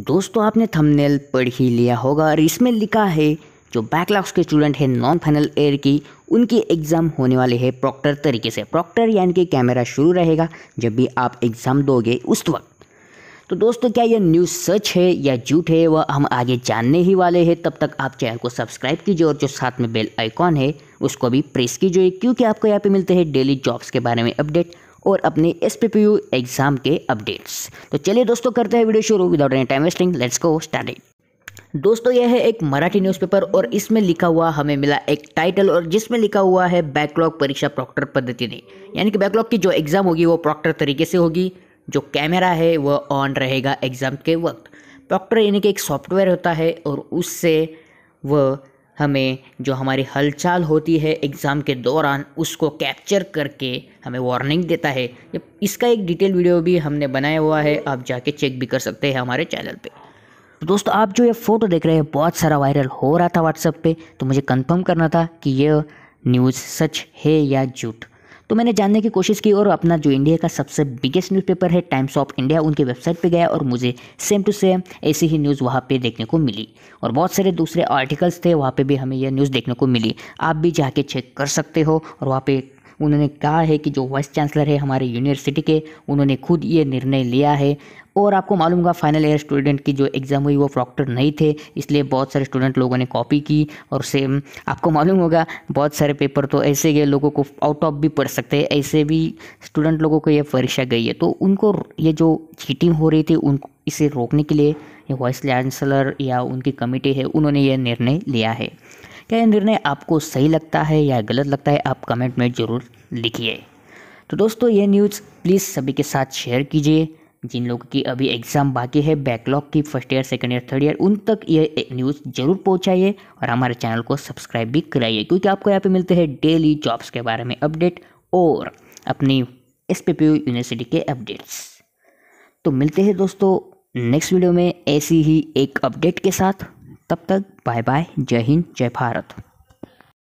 दोस्तों आपने थंबनेल पढ़ ही लिया होगा और इसमें लिखा है जो बैकलॉग्स के स्टूडेंट हैं नॉन फाइनल ईयर की उनकी एग्ज़ाम होने वाले है प्रॉक्टर तरीके से प्रॉक्टर यानी कि कैमरा शुरू रहेगा जब भी आप एग्ज़ाम दोगे उस वक्त तो दोस्तों क्या यह न्यूज़ सच है या झूठ है वह हम आगे जानने ही वाले हैं तब तक आप चैनल को सब्सक्राइब कीजिए और जो साथ में बेल आइकॉन है उसको भी प्रेस कीजिए क्योंकि आपको यहाँ पे मिलते हैं डेली जॉब्स के बारे में अपडेट और अपने एस एग्ज़ाम के अपडेट्स तो चलिए दोस्तों करते हैं वीडियो शुरू without any time wasting let's go starting दोस्तों यह है एक मराठी न्यूज़पेपर और इसमें लिखा हुआ हमें मिला एक टाइटल और जिसमें लिखा हुआ है बैकलॉग परीक्षा प्रॉक्टर पद्धति ने यानी कि बैकलॉग की जो एग्ज़ाम होगी वो प्रॉक्टर तरीके से होगी जो कैमरा है वह ऑन रहेगा एग्ज़ाम के वक्त प्रॉक्टर यानी कि एक सॉफ्टवेयर होता है और उससे वह हमें जो हमारी हलचल होती है एग्ज़ाम के दौरान उसको कैप्चर करके हमें वार्निंग देता है इसका एक डिटेल वीडियो भी हमने बनाया हुआ है आप जाके चेक भी कर सकते हैं हमारे चैनल पे तो दोस्तों आप जो ये फ़ोटो देख रहे हैं बहुत सारा वायरल हो रहा था व्हाट्सएप पे तो मुझे कंफर्म करना था कि यह न्यूज़ सच है या झूठ तो मैंने जानने की कोशिश की और अपना जो इंडिया का सबसे बिगेस्ट न्यूज़पेपर है टाइम्स ऑफ इंडिया उनके वेबसाइट पे गया और मुझे सेम टू सेम ऐसी ही न्यूज़ वहाँ पे देखने को मिली और बहुत सारे दूसरे आर्टिकल्स थे वहाँ पे भी हमें यह न्यूज़ देखने को मिली आप भी जाके चेक कर सकते हो और वहाँ पे उन्होंने कहा है कि जो वाइस चांसलर है हमारे यूनिवर्सिटी के उन्होंने खुद ये निर्णय लिया है और आपको मालूम होगा फाइनल ईयर स्टूडेंट की जो एग्ज़ाम हुई वो प्रॉक्टर नहीं थे इसलिए बहुत सारे स्टूडेंट लोगों ने कॉपी की और सेम आपको मालूम होगा बहुत सारे पेपर तो ऐसे गए लोगों को आउट ऑफ भी पढ़ सकते हैं ऐसे भी स्टूडेंट लोगों को ये परीक्षा गई है तो उनको ये जो चीटिंग हो रही थी उन इसे रोकने के लिए वाइस चांसलर या उनकी कमेटी है उन्होंने ये निर्णय लिया है क्या यह निर्णय आपको सही लगता है या गलत लगता है आप कमेंट में ज़रूर लिखिए तो दोस्तों ये न्यूज़ प्लीज़ सभी के साथ शेयर कीजिए जिन लोगों की अभी एग्ज़ाम बाकी है बैकलॉग की first year second year third year उन तक ये न्यूज़ ज़रूर पहुंचाइए और हमारे चैनल को सब्सक्राइब भी कराइए क्योंकि आपको यहाँ पे मिलते हैं डेली जॉब्स के बारे में अपडेट और अपनी एस यूनिवर्सिटी के अपडेट्स तो मिलते हैं दोस्तों नेक्स्ट वीडियो में ऐसी ही एक अपडेट के साथ तब तक बाय बाय जय हिंद जय भारत